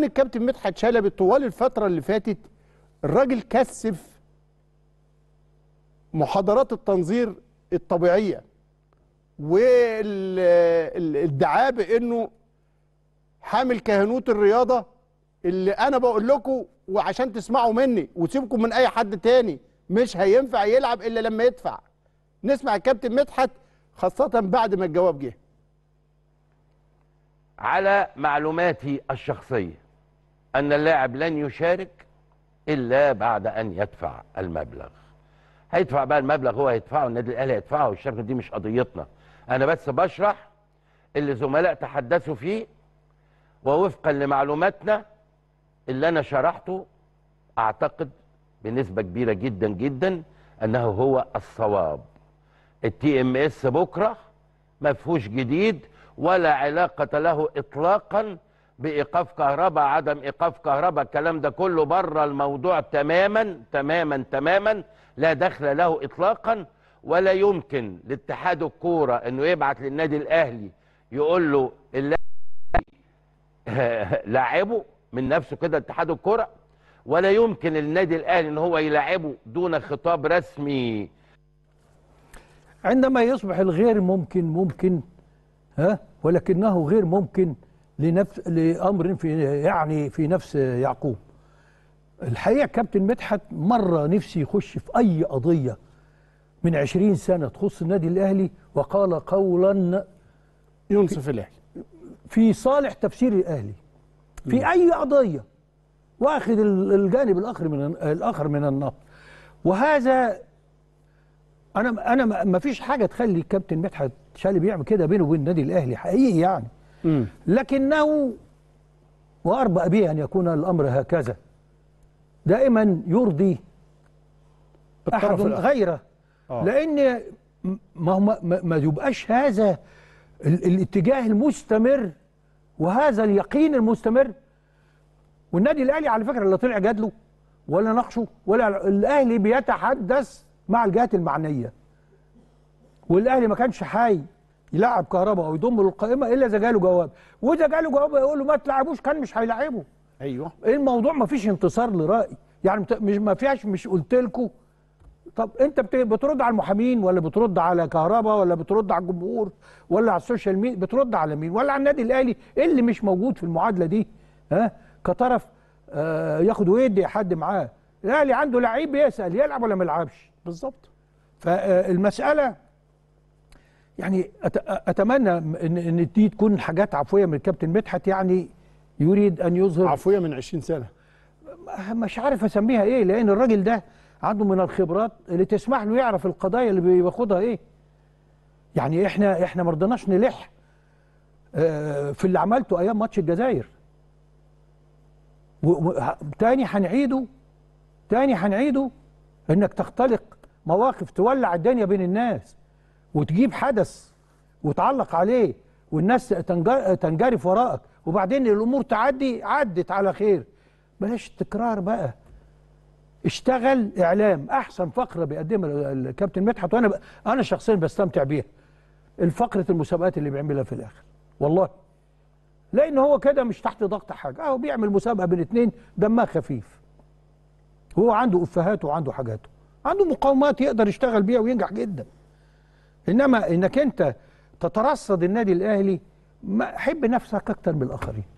ان الكابتن مدحت شلبي طوال الفتره اللي فاتت الراجل كثف محاضرات التنظير الطبيعيه والادعاء بانه حامل كهنوت الرياضه اللي انا بقول لكم وعشان تسمعوا مني وتسيبكم من اي حد تاني مش هينفع يلعب الا لما يدفع نسمع الكابتن مدحت خاصه بعد ما الجواب جه على معلوماتي الشخصيه أن اللاعب لن يشارك إلا بعد أن يدفع المبلغ هيدفع بقى المبلغ هو هيدفعه النادي الأهلي هيدفعه والشركة دي مش قضيتنا أنا بس بشرح اللي زملاء تحدثوا فيه ووفقا لمعلوماتنا اللي أنا شرحته أعتقد بنسبة كبيرة جدا جدا أنه هو الصواب التي ام اس بكرة ما فيهوش جديد ولا علاقة له إطلاقا بايقاف كهرباء عدم ايقاف كهرباء الكلام ده كله بره الموضوع تماما تماما تماما لا دخل له اطلاقا ولا يمكن لاتحاد الكوره انه يبعت للنادي الاهلي يقول له لاعبه من نفسه كده اتحاد الكوره ولا يمكن للنادي الاهلي ان هو يلاعبه دون خطاب رسمي عندما يصبح الغير ممكن ممكن ها ولكنه غير ممكن لنفس لامر في يعني في نفس يعقوب الحقيقه كابتن مدحت مره نفسي يخش في اي قضيه من 20 سنه تخص النادي الاهلي وقال قولا ينصف الاهلي في صالح تفسير الاهلي في اي قضيه واخد الجانب الاخر من الاخر من النقد وهذا انا انا ما فيش حاجه تخلي الكابتن مدحت شالي بيعمل كده بينه وبين النادي الاهلي حقيقي يعني لكنه وأربأ به أن يكون الأمر هكذا دائما يرضي أحد غيره آه. لأن ما هو ما يبقاش هذا الاتجاه المستمر وهذا اليقين المستمر والنادي الاهلي على فكره لا طلع جادله ولا ناقشه ولا الاهلي بيتحدث مع الجهات المعنيه والاهلي ما كانش حي يلعب كهرباء او يضمه للقائمه الا اذا جاله جواب واذا جاله جواب يقول له ما تلعبوش كان مش هيلاعبه ايوه إيه الموضوع ما فيش انتصار لراي يعني مش ما فيهاش مش قلت لكم طب انت بترد على المحامين ولا بترد على كهرباء ولا بترد على الجمهور ولا على السوشيال ميديا بترد على مين ولا على النادي الاهلي إيه اللي مش موجود في المعادله دي ها كطرف آه ياخد ويدي حد معاه الاهلي عنده لعيب يسال يلعب ولا ما يلعبش بالظبط فالمساله يعني اتمنى ان ان دي تكون حاجات عفويه من الكابتن مدحت يعني يريد ان يظهر عفويه من 20 سنه مش عارف اسميها ايه لان الراجل ده عنده من الخبرات اللي تسمح له يعرف القضايا اللي بياخدها ايه يعني احنا احنا ما رضيناش نلح آه، في اللي عملته ايام ماتش الجزائر تاني هنعيده تاني هنعيده انك تختلق مواقف تولع الدنيا بين الناس وتجيب حدث وتعلق عليه والناس تنجرف وراءك وبعدين الامور تعدي عدت على خير بلاش التكرار بقى اشتغل اعلام احسن فقره بيقدمها الكابتن مدحت وانا انا شخصيا بستمتع بيها الفقره المسابقات اللي بيعملها في الاخر والله لان هو كده مش تحت ضغط حاجه اهو بيعمل مسابقه بين اتنين دمها خفيف هو عنده افهاته وعنده حاجاته عنده مقاومات يقدر يشتغل بيها وينجح جدا انما انك انت تترصد النادي الاهلي حب نفسك اكتر من الاخرين